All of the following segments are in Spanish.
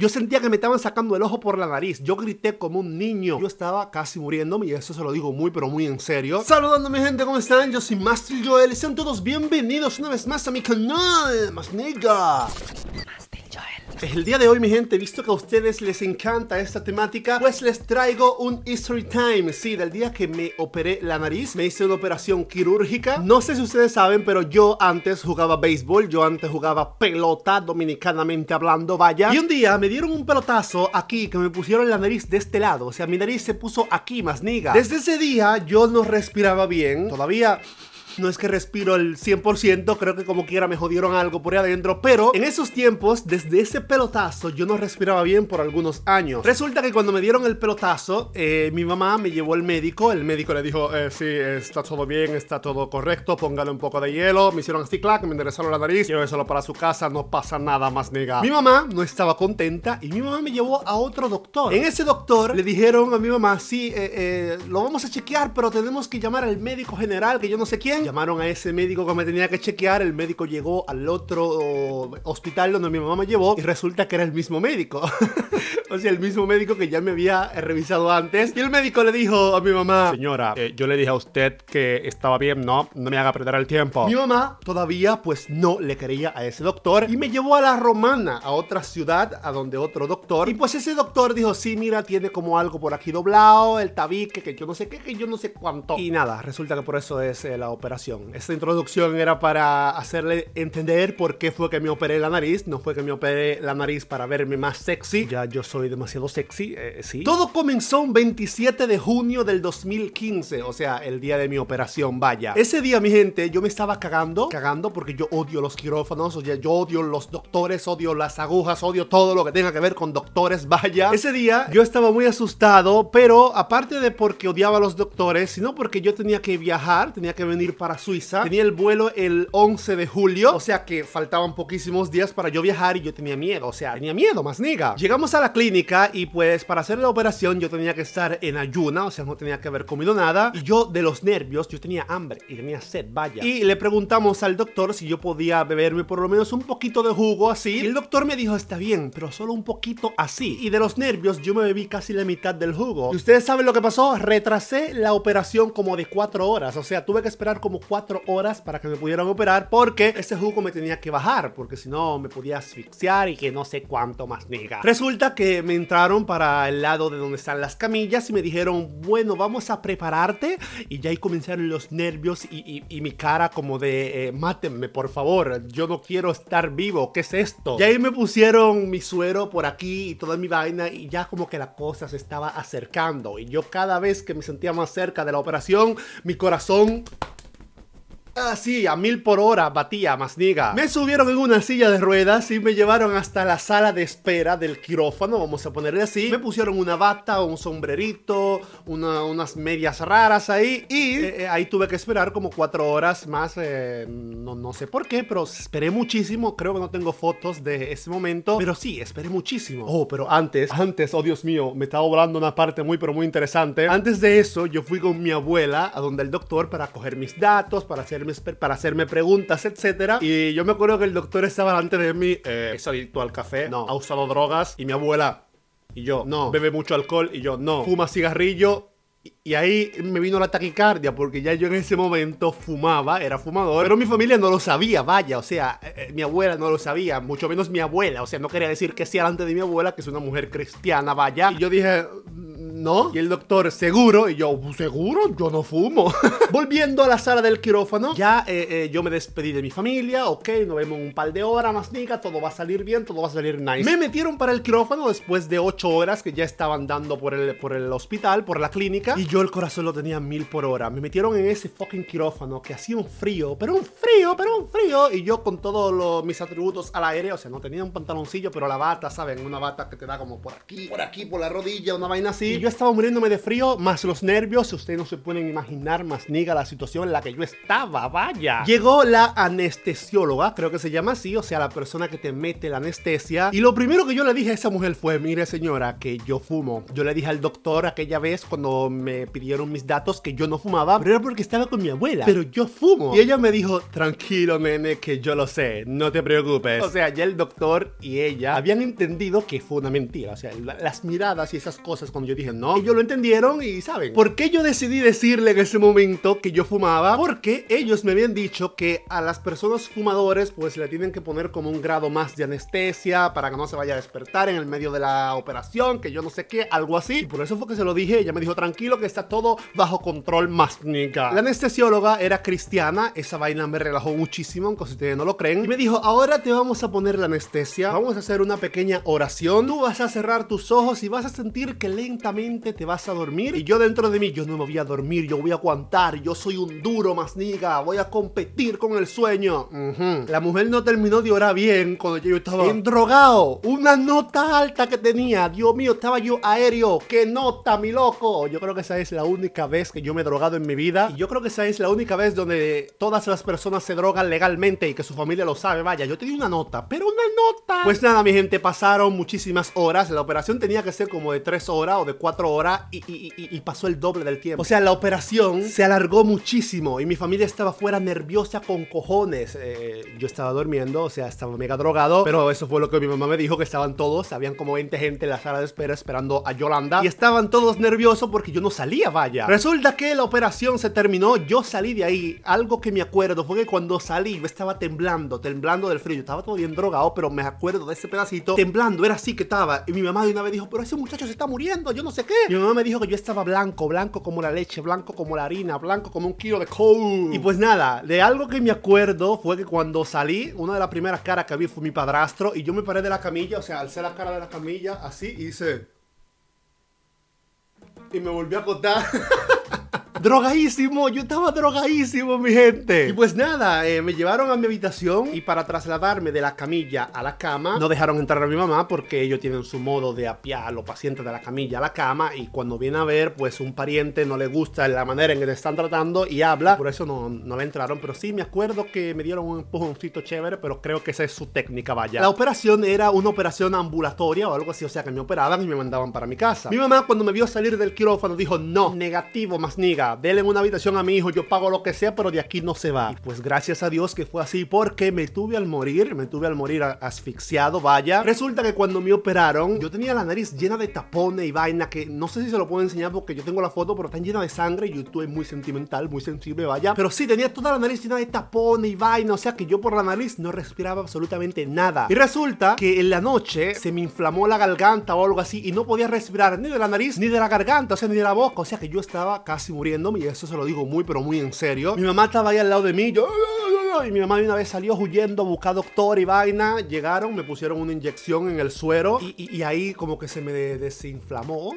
Yo sentía que me estaban sacando el ojo por la nariz. Yo grité como un niño. Yo estaba casi muriéndome y eso se lo digo muy pero muy en serio. Saludando mi gente, ¿cómo están? Yo soy Master Joel. Sean todos bienvenidos una vez más a mi canal, más nigga. Pues el día de hoy, mi gente, visto que a ustedes les encanta esta temática, pues les traigo un History Time. Sí, del día que me operé la nariz, me hice una operación quirúrgica. No sé si ustedes saben, pero yo antes jugaba béisbol, yo antes jugaba pelota, dominicanamente hablando, vaya. Y un día me dieron un pelotazo aquí que me pusieron la nariz de este lado. O sea, mi nariz se puso aquí, más niga. Desde ese día yo no respiraba bien. Todavía no es que respiro el 100%, creo que como quiera me jodieron algo por ahí adentro, pero en esos tiempos, desde ese pelotazo, yo no respiraba bien por algunos años. Resulta que cuando me dieron el pelotazo, eh, mi mamá me llevó al médico, el médico le dijo, eh, sí, está todo bien, está todo correcto, póngale un poco de hielo, me hicieron así, clac, me enderezaron la nariz, solo para su casa, no pasa nada más, nega. Mi mamá no estaba contenta y mi mamá me llevó a otro doctor. En ese doctor le dijeron a mi mamá, sí, eh, eh lo vamos a chequear, pero tenemos que llamar al médico general, que yo no sé quién, llamaron a ese médico que me tenía que chequear, el médico llegó al otro hospital donde mi mamá me llevó y resulta que era el mismo médico. o sea, el mismo médico que ya me había revisado antes. Y el médico le dijo a mi mamá, señora, eh, yo le dije a usted que estaba bien, no, no me haga perder el tiempo. Mi mamá todavía pues no le creía a ese doctor y me llevó a la romana, a otra ciudad, a donde otro doctor. Y pues ese doctor dijo, sí, mira, tiene como algo por aquí doblado, el tabique, que yo no sé qué, que yo no sé cuánto. Y nada, resulta que por eso es eh, la operación esta introducción era para hacerle entender por qué fue que me operé la nariz. No fue que me operé la nariz para verme más sexy. Ya yo soy demasiado sexy, eh, eh, sí. Todo comenzó un 27 de junio del 2015, o sea, el día de mi operación, vaya. Ese día, mi gente, yo me estaba cagando, cagando porque yo odio los quirófanos, o sea, yo odio los doctores, odio las agujas, odio todo lo que tenga que ver con doctores, vaya. Ese día yo estaba muy asustado, pero aparte de porque odiaba a los doctores, sino porque yo tenía que viajar, tenía que venir para Suiza. Tenía el vuelo el 11 de julio, o sea que faltaban poquísimos días para yo viajar y yo tenía miedo, o sea, tenía miedo, más niga. Llegamos a la clínica y pues para hacer la operación yo tenía que estar en ayuna, o sea, no tenía que haber comido nada. Y yo de los nervios, yo tenía hambre y tenía sed, vaya. Y le preguntamos al doctor si yo podía beberme por lo menos un poquito de jugo así. el doctor me dijo, está bien, pero solo un poquito así. Y de los nervios yo me bebí casi la mitad del jugo. Y ustedes saben lo que pasó, retrasé la operación como de cuatro horas, o sea, tuve que esperar como como cuatro horas para que me pudieran operar porque ese jugo me tenía que bajar, porque si no me podía asfixiar y que no sé cuánto más nega. Resulta que me entraron para el lado de donde están las camillas y me dijeron, bueno, vamos a prepararte. Y ya ahí comenzaron los nervios y, mi cara como de, eh, mátenme, por favor, yo no quiero estar vivo, ¿qué es esto? Y ahí me pusieron mi suero por aquí y toda mi vaina y ya como que la cosa se estaba acercando. Y yo cada vez que me sentía más cerca de la operación, mi corazón Así, ah, a mil por hora batía, más diga Me subieron en una silla de ruedas y me llevaron hasta la sala de espera del quirófano, vamos a ponerle así. Me pusieron una bata, un sombrerito, unas medias raras ahí y eh, eh, ahí tuve que esperar como cuatro horas más, eh, no, no sé por qué, pero esperé muchísimo. Creo que no tengo fotos de ese momento, pero sí, esperé muchísimo. Oh, pero antes, antes, oh Dios mío, me estaba hablando una parte muy, pero muy interesante. Antes de eso, yo fui con mi abuela a donde el doctor para coger mis datos, para hacer para hacerme preguntas, etcétera Y yo me acuerdo que el doctor estaba delante de mí, eh, es adicto al café, no. ha usado drogas, y mi abuela, y yo, no. Bebe mucho alcohol, y yo, no. Fuma cigarrillo, y ahí me vino la taquicardia porque ya yo en ese momento fumaba, era fumador, pero mi familia no lo sabía, vaya, o sea, eh, eh, mi abuela no lo sabía, mucho menos mi abuela, o sea, no quería decir que sea delante de mi abuela, que es una mujer cristiana, vaya. Y yo dije, no. Y el doctor, seguro. Y yo, pues, seguro, yo no fumo. Volviendo a la sala del quirófano, ya eh, eh, yo me despedí de mi familia. Ok, nos vemos un par de horas más, mica Todo va a salir bien, todo va a salir nice. Me metieron para el quirófano después de 8 horas que ya estaban dando por el, por el hospital, por la clínica. Y yo el corazón lo tenía mil por hora. Me metieron en ese fucking quirófano que hacía un frío, pero un frío, pero un frío. Y yo con todos mis atributos al aire, o sea, no tenía un pantaloncillo, pero la bata, ¿saben? Una bata que te da como por aquí, por aquí, por la rodilla, una vaina así estaba muriéndome de frío, más los nervios, ustedes no se pueden imaginar más niga la situación en la que yo estaba, vaya. Llegó la anestesióloga, creo que se llama así, o sea, la persona que te mete la anestesia. Y lo primero que yo le dije a esa mujer fue, mire señora, que yo fumo. Yo le dije al doctor aquella vez cuando me pidieron mis datos que yo no fumaba, pero era porque estaba con mi abuela. Pero yo fumo. Y ella me dijo, tranquilo nene, que yo lo sé, no te preocupes. O sea, ya el doctor y ella habían entendido que fue una mentira. O sea, las miradas y esas cosas cuando yo dije, ¿no? yo lo entendieron y saben. ¿Por qué yo decidí decirle en ese momento que yo fumaba? Porque ellos me habían dicho que a las personas fumadores pues le tienen que poner como un grado más de anestesia para que no se vaya a despertar en el medio de la operación, que yo no sé qué, algo así. Y por eso fue que se lo dije, ella me dijo, tranquilo que está todo bajo control más La anestesióloga era cristiana, esa vaina me relajó muchísimo, aunque si ustedes no lo creen. Y me dijo, ahora te vamos a poner la anestesia, vamos a hacer una pequeña oración, tú vas a cerrar tus ojos y vas a sentir que lentamente te vas a dormir. Y yo dentro de mí, yo no me voy a dormir, yo voy a aguantar, yo soy un duro más niga, voy a competir con el sueño. La mujer no terminó de orar bien cuando yo estaba drogado Una nota alta que tenía, Dios mío, estaba yo aéreo. ¡Qué nota, mi loco! Yo creo que esa es la única vez que yo me he drogado en mi vida. Y yo creo que esa es la única vez donde todas las personas se drogan legalmente y que su familia lo sabe. Vaya, yo te di una nota, pero una nota. Pues nada, mi gente, pasaron muchísimas horas. La operación tenía que ser como de tres horas o de cuatro horas y, pasó el doble del tiempo. O sea, la operación se alargó muchísimo y mi familia estaba fuera nerviosa con cojones. Eh, yo estaba durmiendo, o sea, estaba mega drogado, pero eso fue lo que mi mamá me dijo, que estaban todos, habían como 20 gente en la sala de espera esperando a Yolanda y estaban todos nerviosos porque yo no salía, vaya. Resulta que la operación se terminó, yo salí de ahí. Algo que me acuerdo fue que cuando salí yo estaba temblando, temblando del frío, yo estaba todo bien drogado, pero me acuerdo de ese pedacito, temblando, era así que estaba. Y mi mamá de una vez dijo, pero ese muchacho se está muriendo, yo no sé qué. Mi mamá me dijo que yo estaba blanco, blanco como la leche, blanco como la harina, blanco como un kilo de coal. Y pues nada, de algo que me acuerdo fue que cuando salí, una de las primeras caras que vi fue mi padrastro y yo me paré de la camilla, o sea, alcé la cara de la camilla así y hice... Y me volví a acostar. drogadísimo, yo estaba drogadísimo, mi gente. Y pues nada, eh, me llevaron a mi habitación y para trasladarme de la camilla a la cama, no dejaron entrar a mi mamá porque ellos tienen su modo de apiar a los pacientes de la camilla a la cama y cuando viene a ver, pues un pariente no le gusta la manera en que le están tratando y habla. Por eso no, no le entraron, pero sí me acuerdo que me dieron un empujoncito chévere, pero creo que esa es su técnica, vaya. La operación era una operación ambulatoria o algo así, o sea que me operaban y me mandaban para mi casa. Mi mamá cuando me vio salir del quirófano dijo, no, negativo más niga una habitación a mi hijo, yo pago lo que sea, pero de aquí no se va. pues gracias a Dios que fue así porque me tuve al morir, me tuve al morir asfixiado, vaya. Resulta que cuando me operaron, yo tenía la nariz llena de tapones y vaina que no sé si se lo puedo enseñar porque yo tengo la foto, pero está llena de sangre. Y YouTube es muy sentimental, muy sensible, vaya. Pero sí, tenía toda la nariz llena de tapones y vaina, o sea que yo por la nariz no respiraba absolutamente nada. Y resulta que en la noche se me inflamó la garganta o algo así y no podía respirar ni de la nariz ni de la garganta, o sea, ni de la boca, o sea que yo estaba casi muriendo y eso se lo digo muy, pero muy en serio. Mi mamá estaba ahí al lado de mí, yo y mi mamá de una vez salió huyendo, a buscar doctor y vaina. Llegaron, me pusieron una inyección en el suero y, ahí como que se me desinflamó uh,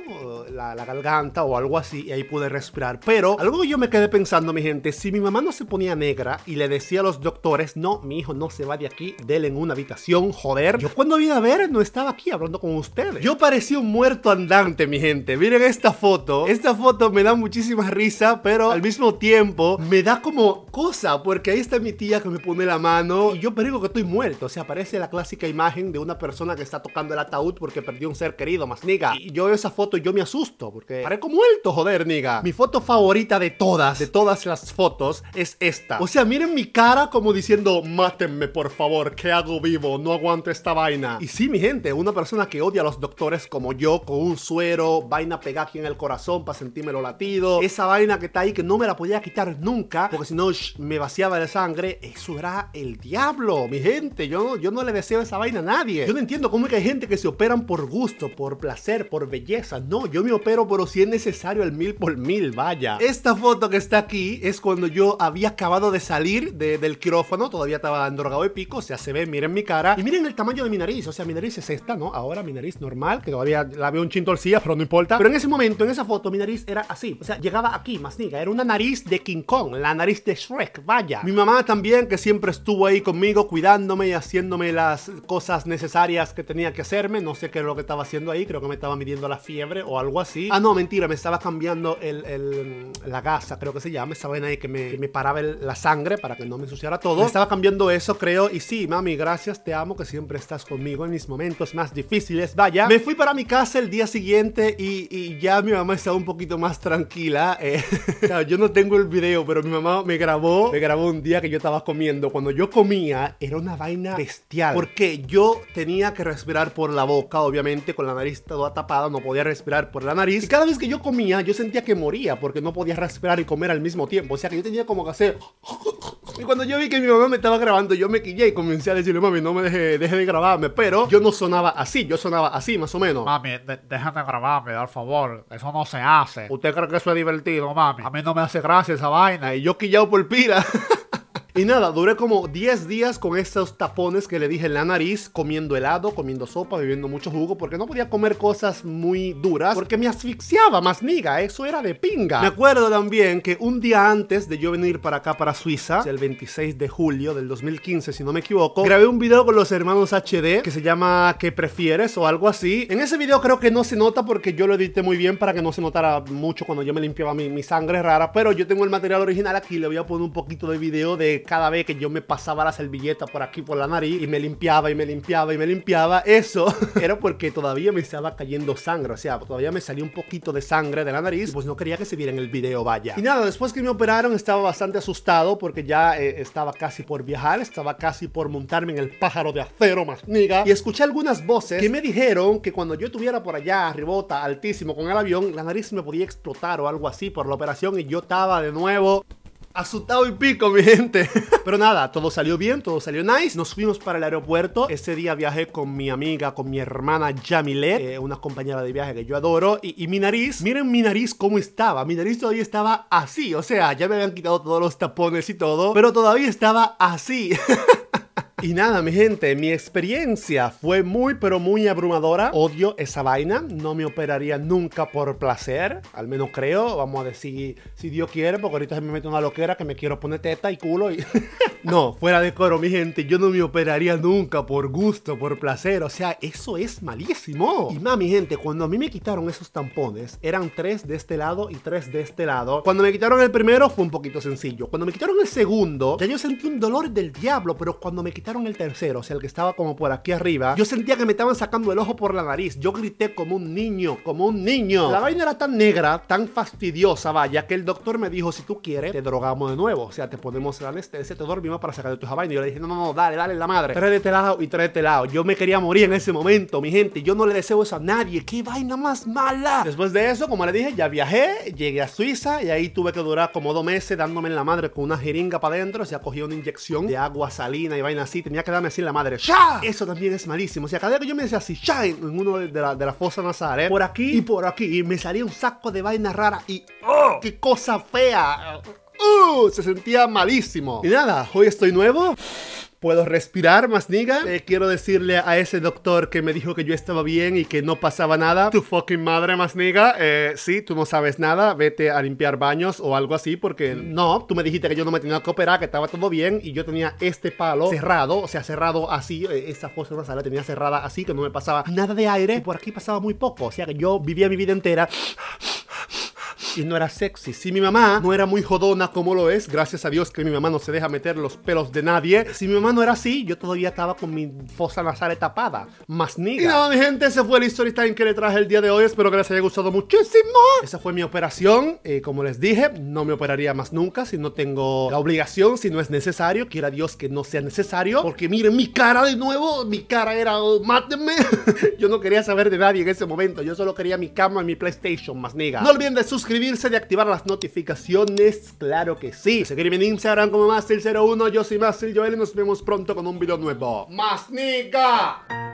la, garganta o algo así y ahí pude respirar. Pero algo que yo me quedé pensando, mi gente, si mi mamá no se ponía negra y le decía a los doctores, no, mi hijo no se va de aquí, déle en una habitación, joder. Yo cuando vine a ver no estaba aquí hablando con ustedes. Yo parecía un muerto andante, mi gente. Miren esta foto. Esta foto me da muchísima risa, pero al mismo tiempo me da como cosa porque ahí está mi tía que me pone la mano. Y yo perigo que estoy muerto. O sea, aparece la clásica imagen de una persona que está tocando el ataúd porque perdió un ser querido, más niga. Y yo veo esa foto y yo me asusto porque parezco muerto, joder, niga. Mi foto favorita de todas, de todas las fotos, es esta. O sea, miren mi cara como diciendo, mátenme por favor, ¿qué hago vivo? No aguanto esta vaina. Y sí, mi gente, una persona que odia a los doctores como yo, con un suero, vaina pegada en el corazón para sentirme los latidos, esa vaina que está ahí que no me la podía quitar nunca, porque si no me vaciaba de sangre eso era el diablo, mi gente. Yo, yo no le deseo esa vaina a nadie. Yo no entiendo cómo que hay gente que se operan por gusto, por placer, por belleza. No, yo me opero, pero si es necesario, el mil por mil, vaya. Esta foto que está aquí es cuando yo había acabado de salir del quirófano, todavía estaba drogado de pico, o sea, se ve, miren mi cara. Y miren el tamaño de mi nariz, o sea, mi nariz es esta, ¿no? Ahora mi nariz normal, que todavía la veo un chin pero no importa. Pero en ese momento, en esa foto, mi nariz era así, o sea, llegaba aquí, más niga, era una nariz de King Kong, la nariz de Shrek, vaya. Mi mamá también que siempre estuvo ahí conmigo, cuidándome y haciéndome las cosas necesarias que tenía que hacerme. No sé qué es lo que estaba haciendo ahí, creo que me estaba midiendo la fiebre o algo así. Ah, no, mentira, me estaba cambiando el, el, la gasa, creo que se llama, estaba en ahí que me, que me paraba la sangre para que no me ensuciara todo. estaba cambiando eso, creo. Y sí, mami, gracias, te amo, que siempre estás conmigo en mis momentos más difíciles. Vaya, me fui para mi casa el día siguiente y, ya mi mamá estaba un poquito más tranquila. Eh. yo no tengo el video, pero mi mamá me grabó, me grabó un día que yo estaba comiendo, cuando yo comía, era una vaina bestial. Porque yo tenía que respirar por la boca, obviamente, con la nariz toda tapada, no podía respirar por la nariz. Y cada vez que yo comía, yo sentía que moría, porque no podía respirar y comer al mismo tiempo. O sea que yo tenía como que hacer... Y cuando yo vi que mi mamá me estaba grabando, yo me quillé y comencé a decirle, mami, no me deje, deje de grabarme. Pero yo no sonaba así, yo sonaba así, más o menos. Mami, déjame grabarme, por favor. Eso no se hace. ¿Usted cree que eso es divertido, mami? A mí no me hace gracia esa vaina. Y yo quillado por pila Y nada, duré como 10 días con estos tapones que le dije en la nariz, comiendo helado, comiendo sopa, bebiendo mucho jugo, porque no podía comer cosas muy duras, porque me asfixiaba más miga, eso era de pinga. Me acuerdo también que un día antes de yo venir para acá, para Suiza, el 26 de julio del 2015, si no me equivoco, grabé un video con los hermanos HD que se llama ¿Qué prefieres? o algo así. En ese video creo que no se nota porque yo lo edité muy bien para que no se notara mucho cuando yo me limpiaba mi, mi sangre rara, pero yo tengo el material original aquí, le voy a poner un poquito de video de cada vez que yo me pasaba la servilleta por aquí, por la nariz, y me limpiaba y me limpiaba y me limpiaba, eso era porque todavía me estaba cayendo sangre. O sea, todavía me salía un poquito de sangre de la nariz, pues no quería que se viera en el video, vaya. Y nada, después que me operaron estaba bastante asustado porque ya eh, estaba casi por viajar, estaba casi por montarme en el pájaro de acero más niga. Y escuché algunas voces que me dijeron que cuando yo estuviera por allá, arribota, altísimo con el avión, la nariz me podía explotar o algo así por la operación y yo estaba de nuevo Asustado y pico, mi gente. Pero nada, todo salió bien, todo salió nice. Nos fuimos para el aeropuerto. Ese día viajé con mi amiga, con mi hermana Jamilet eh, una compañera de viaje que yo adoro. Y, y, mi nariz, miren mi nariz cómo estaba. Mi nariz todavía estaba así. O sea, ya me habían quitado todos los tapones y todo, pero todavía estaba así. Y nada, mi gente, mi experiencia fue muy, pero muy abrumadora. Odio esa vaina. No me operaría nunca por placer. Al menos creo. Vamos a decir, si Dios quiere, porque ahorita se me mete una loquera que me quiero poner teta y culo. Y... no, fuera de coro, mi gente. Yo no me operaría nunca por gusto, por placer. O sea, eso es malísimo. Y más, mi gente, cuando a mí me quitaron esos tampones, eran tres de este lado y tres de este lado. Cuando me quitaron el primero fue un poquito sencillo. Cuando me quitaron el segundo, ya yo sentí un dolor del diablo. Pero cuando me quitaron el tercero, o sea, el que estaba como por aquí arriba, yo sentía que me estaban sacando el ojo por la nariz. Yo grité como un niño, como un niño. La vaina era tan negra, tan fastidiosa, vaya, que el doctor me dijo, si tú quieres, te drogamos de nuevo. O sea, te ponemos la anestesia, te dormimos para sacar de tu vaina Y yo le dije, no, no, no, dale, dale la madre. Tráete este lado y tráete este lado. Yo me quería morir en ese momento, mi gente. Yo no le deseo eso a nadie. ¡Qué vaina más mala! Después de eso, como le dije, ya viajé, llegué a Suiza y ahí tuve que durar como dos meses dándome en la madre con una jeringa para adentro. O sea, cogí una inyección de agua salina y vaina así tenía que darme así la madre. ¡Ya! Eso también es malísimo. Si sea, cada vez que yo me decía así, ¡ya! En uno de la, de la fosa nasal, ¿eh? Por aquí y por aquí. me salía un saco de vaina rara y ¡oh! ¡Qué cosa fea! ¡Uh! Se sentía malísimo. Y nada, hoy estoy nuevo puedo respirar, más niga. Eh, eh, quiero decirle a ese doctor que me dijo que yo estaba bien y que no pasaba nada. Tu fucking madre, más niga. Eh, sí, tú no sabes nada. Vete a limpiar baños o algo así porque no, tú me dijiste que yo no me tenía que operar, que estaba todo bien y yo tenía este palo cerrado, o sea, cerrado así. Esa fosa de la tenía cerrada así que no me pasaba nada de aire. por aquí pasaba muy poco. O sea, que yo vivía mi vida entera y no era sexy. Si mi mamá no era muy jodona como lo es, gracias a Dios que mi mamá no se deja meter los pelos de nadie, si mi mamá no era así, yo todavía estaba con mi fosa nasal tapada. Más niga. Y nada, mi gente, ese fue el historia Time que le traje el día de hoy. Espero que les haya gustado muchísimo. Esa fue mi operación. Eh, como les dije, no me operaría más nunca si no tengo la obligación, si no es necesario. Quiera Dios que no sea necesario. Porque miren mi cara de nuevo. Mi cara era, oh, Máteme yo no quería saber de nadie en ese momento. Yo solo quería mi cama y mi PlayStation, más niga. No olviden de suscribirse suscribirse y activar las notificaciones, claro que sí. Seguirme en Instagram como Mastil01, yo soy Mastil Joel y nos vemos pronto con un video nuevo. ¡Más nica!